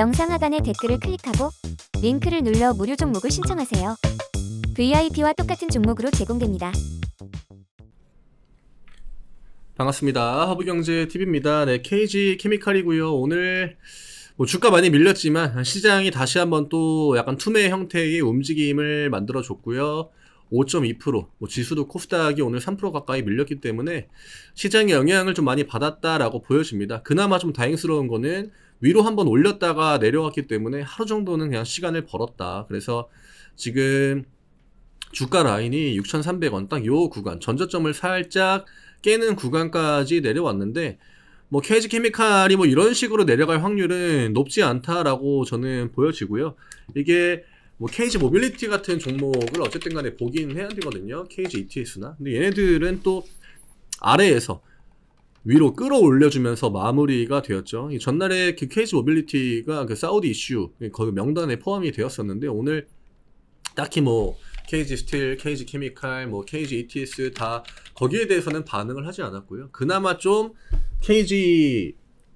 영상 하단의 댓글을 클릭하고 링크를 눌러 무료 종목을 신청하세요. VIP와 똑같은 종목으로 제공됩니다. 반갑습니다. 허브경제TV입니다. 네, KG 케미칼이고요. 오늘 뭐 주가 많이 밀렸지만 시장이 다시 한번 또 약간 투매 형태의 움직임을 만들어줬고요. 5.2%, 뭐 지수도 코스닥이 오늘 3% 가까이 밀렸기 때문에 시장의 영향을 좀 많이 받았다라고 보여집니다. 그나마 좀 다행스러운 거는 위로 한번 올렸다가 내려왔기 때문에 하루 정도는 그냥 시간을 벌었다. 그래서 지금 주가 라인이 6,300원 딱 요 구간 전저점을 살짝 깨는 구간까지 내려왔는데 뭐 케이지 케미칼이 뭐 이런 식으로 내려갈 확률은 높지 않다라고 저는 보여지고요. 이게 뭐 케이지 모빌리티 같은 종목을 어쨌든 간에 보긴 해야 되거든요. 케이지 ETS나. 근데 얘네들은 또 아래에서 위로 끌어올려주면서 마무리가 되었죠. 전날에 그 케이지 모빌리티가 그 사우디 이슈 거기 명단에 포함이 되었었는데 오늘 딱히 뭐 케이지 스틸, 케이지 케미칼, 뭐 케이지 ETS 다 거기에 대해서는 반응을 하지 않았고요. 그나마 좀 케이지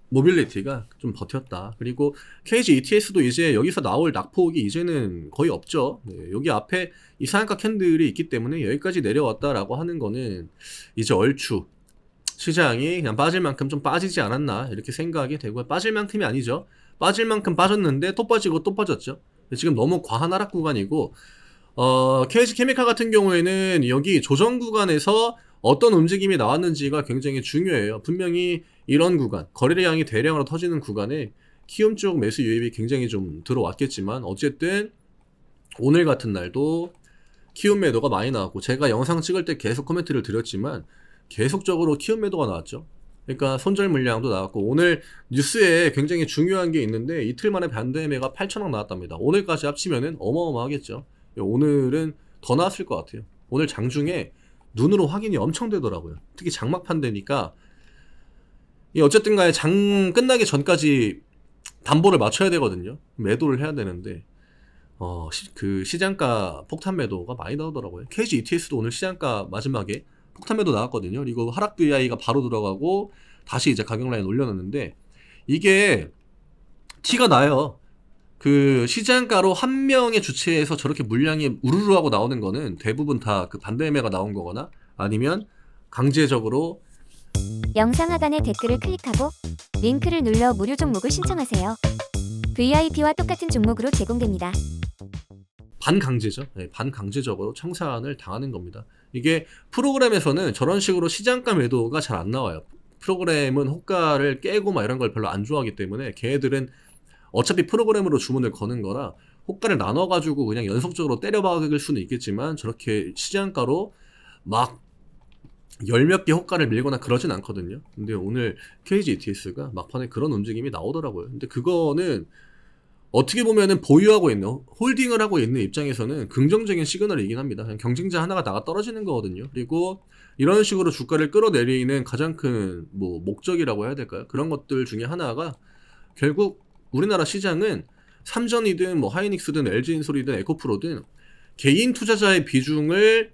모빌리티가 좀 버텼다. 그리고 케이지 ETS도 이제 여기서 나올 낙폭이 이제는 거의 없죠. 네, 여기 앞에 이상한 캔들이 있기 때문에 여기까지 내려왔다라고 하는 거는 이제 얼추 시장이 그냥 빠질 만큼 좀 빠지지 않았나 이렇게 생각이 되고요. 빠질 만큼이 아니죠. 빠질 만큼 빠졌는데 또 빠지고 또 빠졌죠. 지금 너무 과한 하락 구간이고 어, KC 케미칼 같은 경우에는 여기 조정 구간에서 어떤 움직임이 나왔는지가 굉장히 중요해요. 분명히 이런 구간, 거래량이 대량으로 터지는 구간에 키움 쪽 매수 유입이 굉장히 좀 들어왔겠지만 어쨌든 오늘 같은 날도 키움 매도가 많이 나왔고 제가 영상 찍을 때 계속 코멘트를 드렸지만 계속적으로 키움 매도가 나왔죠. 그러니까 손절 물량도 나왔고 오늘 뉴스에 굉장히 중요한 게 있는데 이틀 만에 반대 매가 8천억 나왔답니다. 오늘까지 합치면은 어마어마하겠죠. 오늘은 더 나왔을 것 같아요. 오늘 장중에 눈으로 확인이 엄청 되더라고요. 특히 장막판 되니까 어쨌든 간에 장 끝나기 전까지 담보를 맞춰야 되거든요. 매도를 해야 되는데 어, 그 시장가 폭탄 매도가 많이 나오더라고요. KG ETS도 오늘 시장가 마지막에 폭탄매도 나왔거든요. 그리 하락 VI가 바로 들어가고 다시 이제 가격 라인 올려놨는데 이게 티가 나요. 그 시장가로 한 명의 주체에서 저렇게 물량이 우르르 하고 나오는 거는 대부분 다 그 반대 매가 나온 거거나 아니면 강제적으로 영상 하단의 댓글을 클릭하고 링크를 눌러 무료 종목을 신청하세요. VIP와 똑같은 종목으로 제공됩니다. 반강제죠. 네, 반강제적으로 청산을 당하는 겁니다. 이게 프로그램에서는 저런 식으로 시장가 매도가 잘 안 나와요. 프로그램은 호가를 깨고 막 이런 걸 별로 안 좋아하기 때문에 걔들은 어차피 프로그램으로 주문을 거는 거라 호가를 나눠가지고 그냥 연속적으로 때려박을 수는 있겠지만 저렇게 시장가로 막 열 몇 개 호가를 밀거나 그러진 않거든요. 근데 오늘 KGETS가 막판에 그런 움직임이 나오더라고요. 근데 그거는 어떻게 보면은 보유하고 있는 홀딩을 하고 있는 입장에서는 긍정적인 시그널이긴 합니다. 경쟁자 하나가 나가 떨어지는 거거든요. 그리고 이런 식으로 주가를 끌어내리는 가장 큰 뭐 목적이라고 해야 될까요? 그런 것들 중에 하나가 결국 우리나라 시장은 삼전이든 뭐 하이닉스든 LG인솔이든 에코프로든 개인 투자자의 비중을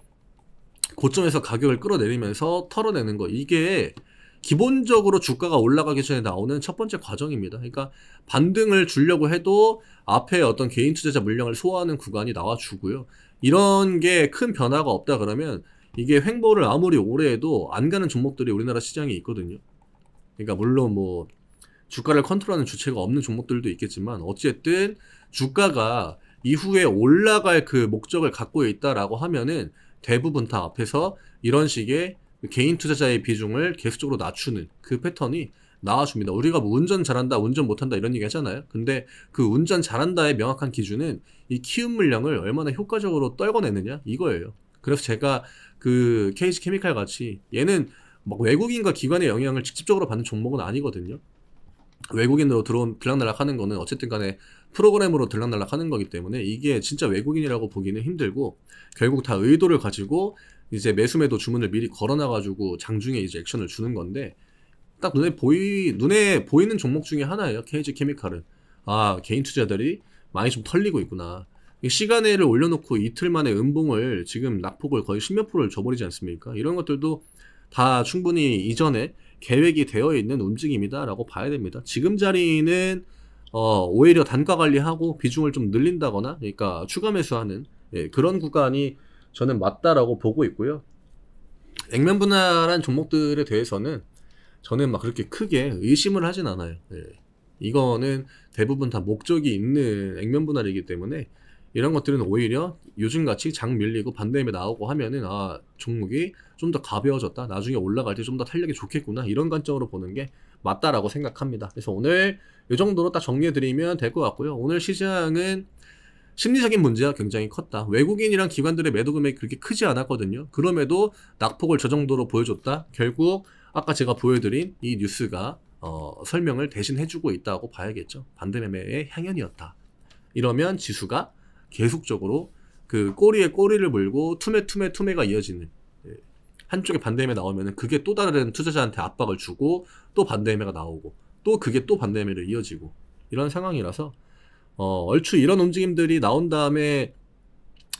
고점에서 가격을 끌어내리면서 털어내는 거 이게 기본적으로 주가가 올라가기 전에 나오는 첫 번째 과정입니다. 그러니까 반등을 주려고 해도 앞에 어떤 개인 투자자 물량을 소화하는 구간이 나와주고요. 이런 게 큰 변화가 없다 그러면 이게 횡보를 아무리 오래 해도 안 가는 종목들이 우리나라 시장에 있거든요. 그러니까 물론 뭐 주가를 컨트롤하는 주체가 없는 종목들도 있겠지만 어쨌든 주가가 이후에 올라갈 그 목적을 갖고 있다라고 하면은 대부분 다 앞에서 이런 식의 개인 투자자의 비중을 계속적으로 낮추는 그 패턴이 나와줍니다. 우리가 뭐 운전 잘한다, 운전 못한다 이런 얘기 하잖아요. 근데 그 운전 잘한다의 명확한 기준은 이키움 물량을 얼마나 효과적으로 떨궈내느냐 이거예요. 그래서 제가 그 케이지 케미칼 같이 얘는 막 외국인과 기관의 영향을 직접적으로 받는 종목은 아니거든요. 외국인으로 들어온 들락날락하는 거는 어쨌든 간에 프로그램으로 들락날락하는 거기 때문에 이게 진짜 외국인이라고 보기는 힘들고 결국 다 의도를 가지고 이제 매수매도 주문을 미리 걸어놔가지고 장중에 이제 액션을 주는 건데 딱 눈에 보이 눈에 보이는 종목 중에 하나예요. 케이지 케미칼은 아 개인 투자들이 많이 좀 털리고 있구나. 시간을 올려놓고 이틀 만에 음봉을 지금 낙폭을 거의 10몇 프로를 줘버리지 않습니까? 이런 것들도 다 충분히 이전에 계획이 되어 있는 움직임이다라고 봐야 됩니다. 지금 자리는 어, 오히려 단가 관리하고 비중을 좀 늘린다거나 그러니까 추가 매수하는 예, 그런 구간이 저는 맞다라고 보고 있고요. 액면 분할한 종목들에 대해서는 저는 막 그렇게 크게 의심을 하진 않아요. 예. 이거는 대부분 다 목적이 있는 액면 분할이기 때문에 이런 것들은 오히려 요즘같이 장 밀리고 반대임에 나오고 하면은 아 종목이 좀 더 가벼워졌다 나중에 올라갈 때 좀 더 탄력이 좋겠구나 이런 관점으로 보는 게 맞다라고 생각합니다 그래서 오늘 이 정도로 딱 정리해드리면 될 것 같고요 오늘 시장은 심리적인 문제가 굉장히 컸다. 외국인이랑 기관들의 매도 금액이 그렇게 크지 않았거든요. 그럼에도 낙폭을 저 정도로 보여줬다. 결국 아까 제가 보여드린 이 뉴스가 어, 설명을 대신 해주고 있다고 봐야겠죠. 반대매매의 향연이었다. 이러면 지수가 계속적으로 그 꼬리에 꼬리를 물고 투매 투매 투매가 이어지는 예, 한쪽에 반대매매 나오면 그게 또 다른 투자자한테 압박을 주고 또 반대매매가 나오고 또 그게 또 반대매매로 이어지고 이런 상황이라서 어, 얼추 이런 움직임들이 나온 다음에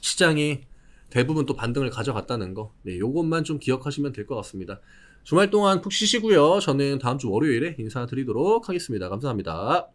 시장이 대부분 또 반등을 가져갔다는 거. 네, 요것만 좀 기억하시면 될 것 같습니다. 주말 동안 푹 쉬시고요. 저는 다음 주 월요일에 인사드리도록 하겠습니다. 감사합니다.